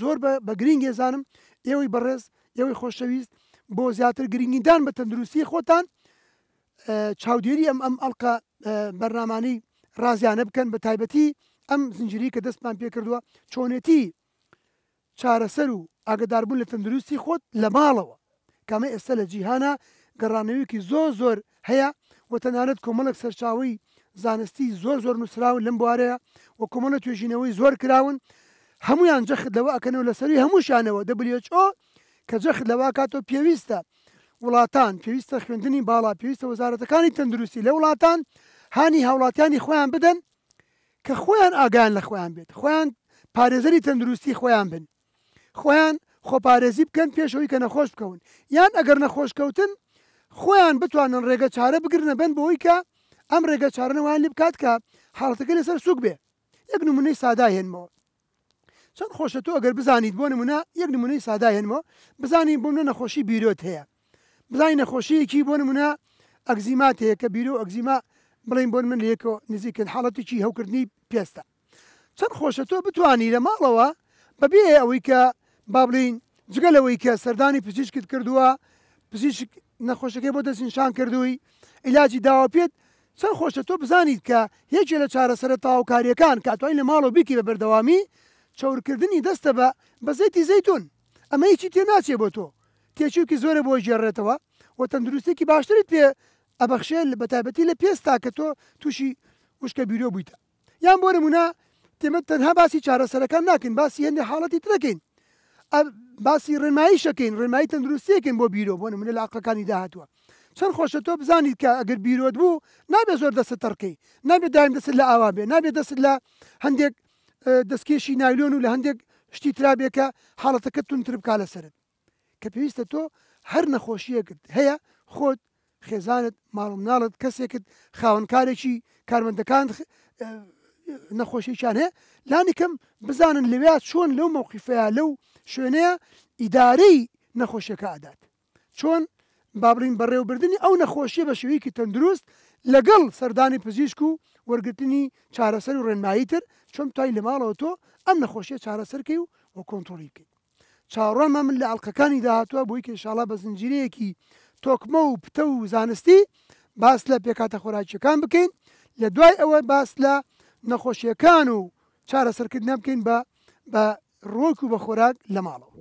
زۆر بە گرنگ ێزانم ئێوەی بەڕێز ئێوەی خۆشەویست بۆ زیاتر گرنگیدان بە تەندروستی خۆتان چاودێری ئەم ئەم ئەڵلقە بەرنامانەی ڕازیانە بکەن بە تایبەتی ئەم زنجری کە دەستمان پێ کردووە چۆنێتی چارەسەر و ئاگداربوون لە تەندروستی خۆت لە ماڵەوە کامە ئێستا لە جیهانە گەڕانەوەیکی زۆر زۆر هەیە و تەنانەت کۆمەڵک سەرچاوی زانستی زۆر زۆر نووسراون لەم بوارەیە و کۆمەڵە توێژینەوەی زۆر کراون هەمویان جەخت لەوە ئەکەنەوە لەسەری هەمووشانەوە دەبلیۆچۆ کە جەخت لەوا کاتۆ پێویستە وڵاتان پێویستە خوێندنی باڵا پێویستە وەزارەتەکانی تەندروستی لە وڵاتان هانی هاوڵاتیانی خۆیان بدەن کە خۆیان ئاگیان لە خۆیان بێت خۆیان پارێزەری تەندروستی خۆیان بن خۆیان خۆپارێزی بکەن پێشەوەی کە نەخۆش بکەون یان ئەگەر نەخۆشکەوتن خۆیان بتوانن ڕێگە چارە بگرنە بن بۆەوەی کە ئەم ڕێگە چارەنەوەیان لی بکات کە حڵەتەکە لەسەر سوک بێ یەک نمونەی سادا هێنمەوە چەند خۆشە تۆ ئەگەر بزانیت بۆ نمونە یەک نمونەی ساداهێنمەوە بزانین بۆ منە نەخۆشی بیرۆت هەیە بزانین نەخۆشیەکی بۆ نمونە ئەگزیمات هەیە کە بیرۆ ئەگزیما بڵین بۆن من لەیەکەوە نزیکرد حڵەتێکی هەوکردنی پێستە چەند خۆشە تۆ بتانی لە ماڵەوە بەبێ ئەوەی کە با بڵین جگەلەوەی کە سەردانی پزیشکت کردووە پزیشک نەخۆشەکەی بۆ دەستینشان کردووی علاجی داوا پێت چەند خۆشە تۆ بزانیت کە هیچ لە چارەسەر تاوکاریەکان کاتوانی لە ماڵەوە بیکی بە بەردەوامی چاورکردنی دەستە بە بە زەیتی زەیتون ئەمە هیچی تێ ناچێ بۆ تۆ تێچووکی زۆرە بۆ ژێڕێتەوە و تەندروستێکی باشترت پێ ئەبەخشێ بە تایبەتی لە پێستا کە تۆ تووشی وشکە بیرۆ بوویتە یان بۆ نمونە تێمە تەنها باسی چارەسەرەکان ناکەین باسی هەندێک حاڵەتی ترەکەین باسی ڕێمایی شەکەین ڕێمایی تەندروستێکن بۆ بیرۆ بۆ نمونە لاقەکانی داهاتوە چەند خۆشە تۆ بزانیت کە ئەگەر بیرۆت بوو نابێت زۆر دەستە تەڕکەی نابێت دایم دەست لە ئاوا بێ نابێت دەست لە هەندێک دەستکێشی نایلۆن و لە هەندێک شتی ترابێکە حاڵەتەکە تونتر بک لەسرن کە پێویستە تۆ هەر نەخۆشیەکت هەیە خۆت خێزانت ماڵم ناڵت کەسێکت خاونکارێکی کارمەندەکان نەخۆشییان هەیە لانیکەم بزانن لەوێ چۆن لەو مەوقیفەیە لەو شوێنەیە ئیدارەی نەخۆشیەکە ئادات چۆن بابرین بەڕێوبردننی ئەو نەخۆشیە بە شوەیەکی تەندروست لەگەڵ سەردانی پزیشک و وەرگرتنی چارەسەر و ڕێنمایی تر چۆن توای لە ماڵەوە تۆ ئەم نەخۆشیە چارەسەرکەی و وە کۆنتۆلی بکەین چاڕۆمە من لە ئەڵلقەکانی داهاتوە بووی کێشاڵا بە زنجیرەیەکی تۆکمە و پتە و زانستی باس لە پێکاتە خۆراکیەکان بکەین لە دوای ئەوە باس لە نەخۆشیەکان و چارەسەرکرد نەبکەین بە بە ڕۆک و بە خۆراک لە ماڵەوە.